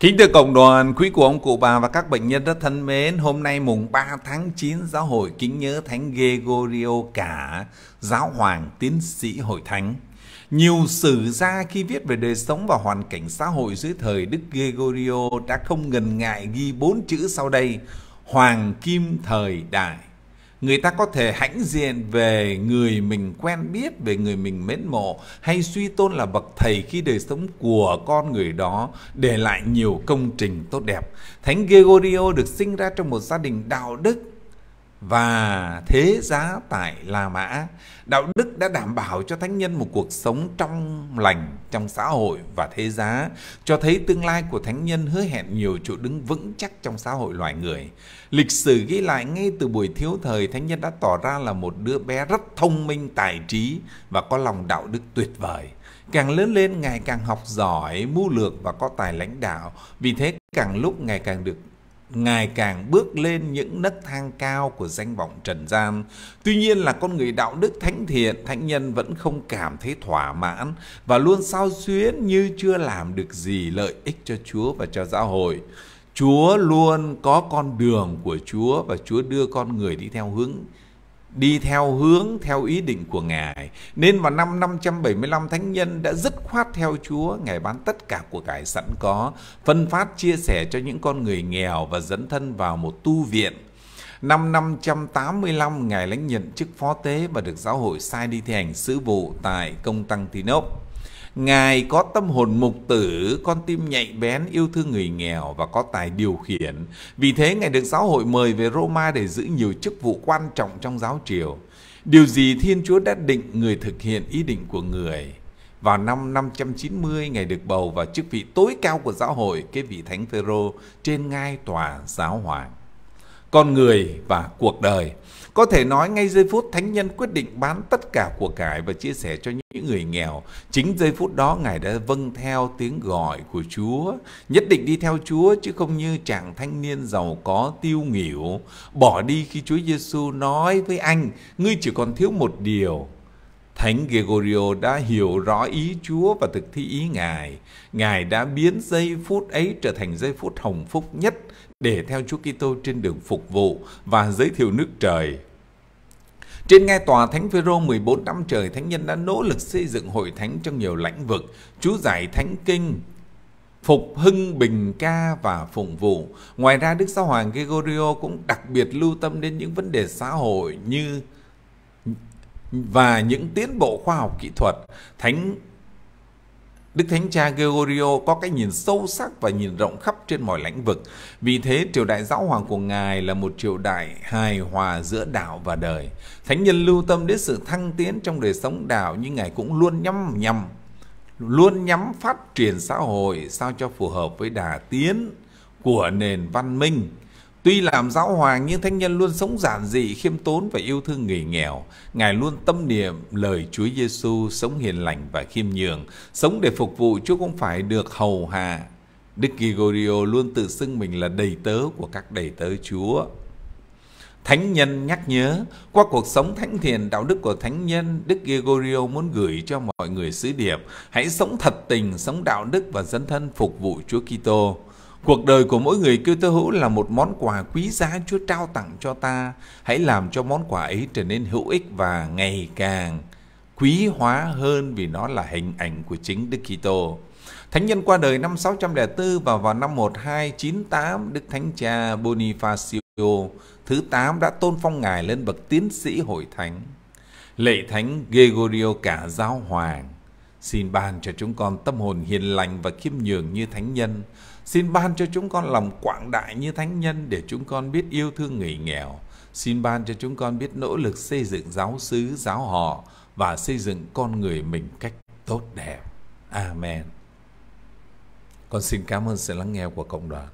Kính thưa cộng đoàn, quý của ông cụ bà và các bệnh nhân rất thân mến, hôm nay mùng 3 tháng 9 giáo hội kính nhớ Thánh Gregorio cả giáo hoàng tiến sĩ hội thánh. Nhiều sử gia khi viết về đời sống và hoàn cảnh xã hội dưới thời Đức Gregorio đã không ngần ngại ghi bốn chữ sau đây: Hoàng kim thời đại người ta có thể hãnh diện về người mình quen biết về người mình mến mộ hay suy tôn là bậc thầy khi đời sống của con người đó để lại nhiều công trình tốt đẹp thánh Gregorio được sinh ra trong một gia đình đạo đức và thế giá tại La Mã. Đạo đức đã đảm bảo cho thánh nhân một cuộc sống trong lành trong xã hội và thế giá, cho thấy tương lai của thánh nhân hứa hẹn nhiều chỗ đứng vững chắc trong xã hội loài người. Lịch sử ghi lại ngay từ buổi thiếu thời, thánh nhân đã tỏ ra là một đứa bé rất thông minh, tài trí và có lòng đạo đức tuyệt vời. Càng lớn lên, ngày càng học giỏi, mưu lược và có tài lãnh đạo. Vì thế, càng lúc ngày càng được ngày càng bước lên những nấc thang cao của danh vọng trần gian. Tuy nhiên là con người đạo đức thánh thiện, thánh nhân vẫn không cảm thấy thỏa mãn và luôn sao xuyến như chưa làm được gì lợi ích cho Chúa và cho xã hội. Chúa luôn có con đường của Chúa và Chúa đưa con người đi theo hướng đi theo hướng theo ý định của Ngài. Nên vào năm 575 thánh nhân đã dứt khoát theo Chúa, Ngài bán tất cả của cải sẵn có, phân phát chia sẻ cho những con người nghèo và dẫn thân vào một tu viện. Năm 585 Ngài lãnh nhận chức phó tế và được giáo hội sai đi thi hành sứ vụ tại Công Tăng Tinoc. Ngài có tâm hồn mục tử, con tim nhạy bén, yêu thương người nghèo và có tài điều khiển. Vì thế, Ngài được giáo hội mời về Roma để giữ nhiều chức vụ quan trọng trong giáo triều. Điều gì Thiên Chúa đã định người thực hiện ý định của người? Vào năm 590, Ngài được bầu vào chức vị tối cao của giáo hội, cái vị Thánh Phêrô trên ngai tòa giáo hoàng con người và cuộc đời. Có thể nói ngay giây phút thánh nhân quyết định bán tất cả của cải và chia sẻ cho những người nghèo. Chính giây phút đó Ngài đã vâng theo tiếng gọi của Chúa, nhất định đi theo Chúa chứ không như chàng thanh niên giàu có tiêu nghỉu, bỏ đi khi Chúa Giêsu nói với anh, ngươi chỉ còn thiếu một điều, Thánh Gregorio đã hiểu rõ ý Chúa và thực thi ý Ngài. Ngài đã biến giây phút ấy trở thành giây phút hồng phúc nhất để theo Chúa Kitô trên đường phục vụ và giới thiệu nước trời. Trên ngai tòa Thánh Phêrô 14 năm trời, thánh nhân đã nỗ lực xây dựng hội thánh trong nhiều lĩnh vực, chú giải thánh kinh, phục hưng bình ca và phụng vụ. Ngoài ra Đức Giáo hoàng Gregorio cũng đặc biệt lưu tâm đến những vấn đề xã hội như và những tiến bộ khoa học kỹ thuật, Thánh Đức Thánh Cha Gregorio có cái nhìn sâu sắc và nhìn rộng khắp trên mọi lĩnh vực. Vì thế, triều đại giáo hoàng của Ngài là một triều đại hài hòa giữa đạo và đời. Thánh nhân lưu tâm đến sự thăng tiến trong đời sống đạo nhưng Ngài cũng luôn nhắm nhằm, luôn nhắm phát triển xã hội sao cho phù hợp với đà tiến của nền văn minh Tuy làm giáo hoàng nhưng thánh nhân luôn sống giản dị, khiêm tốn và yêu thương người nghèo. Ngài luôn tâm niệm lời Chúa Giêsu sống hiền lành và khiêm nhường, sống để phục vụ chứ không phải được hầu hạ. Đức Gregorio luôn tự xưng mình là đầy tớ của các đầy tớ Chúa. Thánh nhân nhắc nhớ, qua cuộc sống thánh thiền đạo đức của thánh nhân, Đức Gregorio muốn gửi cho mọi người sứ điệp, hãy sống thật tình, sống đạo đức và dân thân phục vụ Chúa Kitô. Cuộc đời của mỗi người Kitô hữu là một món quà quý giá Chúa trao tặng cho ta. Hãy làm cho món quà ấy trở nên hữu ích và ngày càng quý hóa hơn vì nó là hình ảnh của chính Đức Kitô. Thánh nhân qua đời năm 604 và vào năm 1298, Đức Thánh Cha Bonifacio thứ 8 đã tôn phong ngài lên bậc tiến sĩ hội thánh. Lệ Thánh Gregorio cả giáo hoàng, xin ban cho chúng con tâm hồn hiền lành và khiêm nhường như thánh nhân, Xin ban cho chúng con lòng quảng đại như thánh nhân để chúng con biết yêu thương người nghèo. Xin ban cho chúng con biết nỗ lực xây dựng giáo xứ, giáo họ và xây dựng con người mình cách tốt đẹp. Amen. Con xin cảm ơn sự lắng nghe của cộng đoàn.